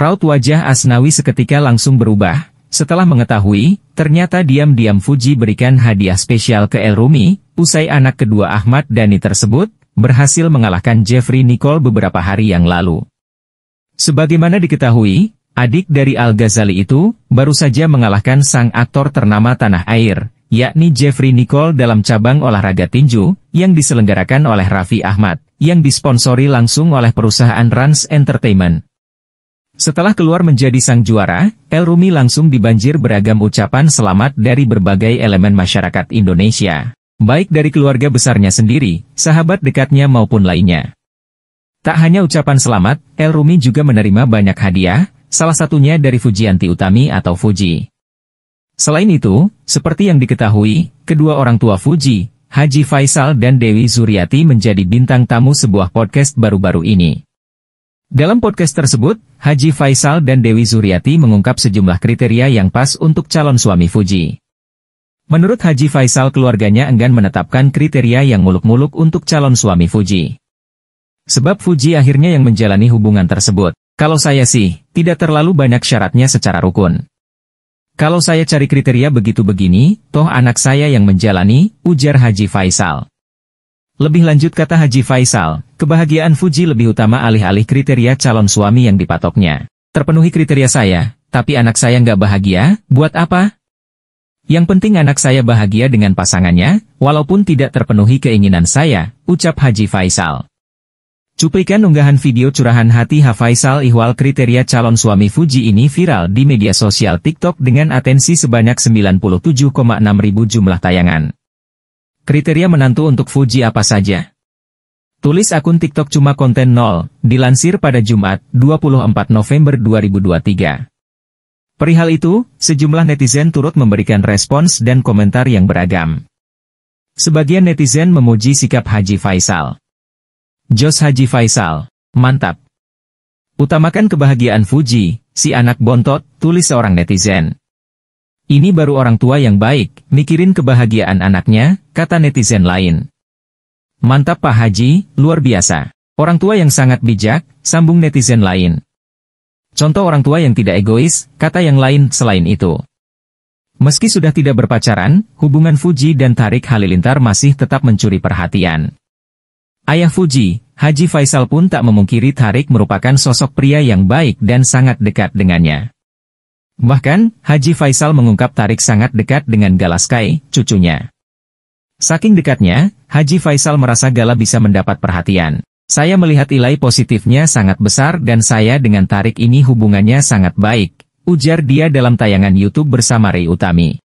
Raut wajah Asnawi seketika langsung berubah, setelah mengetahui, ternyata diam-diam Fuji berikan hadiah spesial ke El Rumi, usai anak kedua Ahmad Dani tersebut, berhasil mengalahkan Jeffrey Nicole beberapa hari yang lalu. Sebagaimana diketahui, adik dari Al-Ghazali itu, baru saja mengalahkan sang aktor ternama Tanah Air, yakni Jeffrey Nicole dalam cabang olahraga tinju, yang diselenggarakan oleh Raffi Ahmad, yang disponsori langsung oleh perusahaan Rans Entertainment. Setelah keluar menjadi sang juara, El Rumi langsung dibanjir beragam ucapan selamat dari berbagai elemen masyarakat Indonesia. Baik dari keluarga besarnya sendiri, sahabat dekatnya maupun lainnya. Tak hanya ucapan selamat, El Rumi juga menerima banyak hadiah, salah satunya dari Fujianti Utami atau Fuji. Selain itu, seperti yang diketahui, kedua orang tua Fuji, Haji Faisal dan Dewi Zuriati menjadi bintang tamu sebuah podcast baru-baru ini. Dalam podcast tersebut, Haji Faisal dan Dewi Zuriati mengungkap sejumlah kriteria yang pas untuk calon suami Fuji. Menurut Haji Faisal keluarganya enggan menetapkan kriteria yang muluk-muluk untuk calon suami Fuji. Sebab Fuji akhirnya yang menjalani hubungan tersebut. Kalau saya sih, tidak terlalu banyak syaratnya secara rukun. Kalau saya cari kriteria begitu begini, toh anak saya yang menjalani, ujar Haji Faisal. Lebih lanjut kata Haji Faisal, kebahagiaan Fuji lebih utama alih-alih kriteria calon suami yang dipatoknya. Terpenuhi kriteria saya, tapi anak saya nggak bahagia, buat apa? Yang penting anak saya bahagia dengan pasangannya, walaupun tidak terpenuhi keinginan saya, ucap Haji Faisal. Cuplikan unggahan video curahan hati H. Faisal Ihwal kriteria calon suami Fuji ini viral di media sosial TikTok dengan atensi sebanyak 97,6 ribu jumlah tayangan. Kriteria menantu untuk Fuji apa saja? Tulis akun TikTok cuma konten nol, dilansir pada Jumat, 24 November 2023. Perihal itu, sejumlah netizen turut memberikan respons dan komentar yang beragam. Sebagian netizen memuji sikap Haji Faisal. Jos Haji Faisal, mantap. Utamakan kebahagiaan Fuji, si anak bontot, tulis seorang netizen. Ini baru orang tua yang baik, mikirin kebahagiaan anaknya, kata netizen lain. Mantap Pak Haji, luar biasa. Orang tua yang sangat bijak, sambung netizen lain. Contoh orang tua yang tidak egois, kata yang lain selain itu. Meski sudah tidak berpacaran, hubungan Fuji dan Tarik Halilintar masih tetap mencuri perhatian. Ayah Fuji, Haji Faisal pun tak memungkiri Tarik merupakan sosok pria yang baik dan sangat dekat dengannya. Bahkan, Haji Faisal mengungkap Tarik sangat dekat dengan Galaskai, cucunya. Saking dekatnya, Haji Faisal merasa Gala bisa mendapat perhatian. Saya melihat nilai positifnya sangat besar dan saya dengan Tarik ini hubungannya sangat baik, ujar dia dalam tayangan YouTube bersama Rei Utami.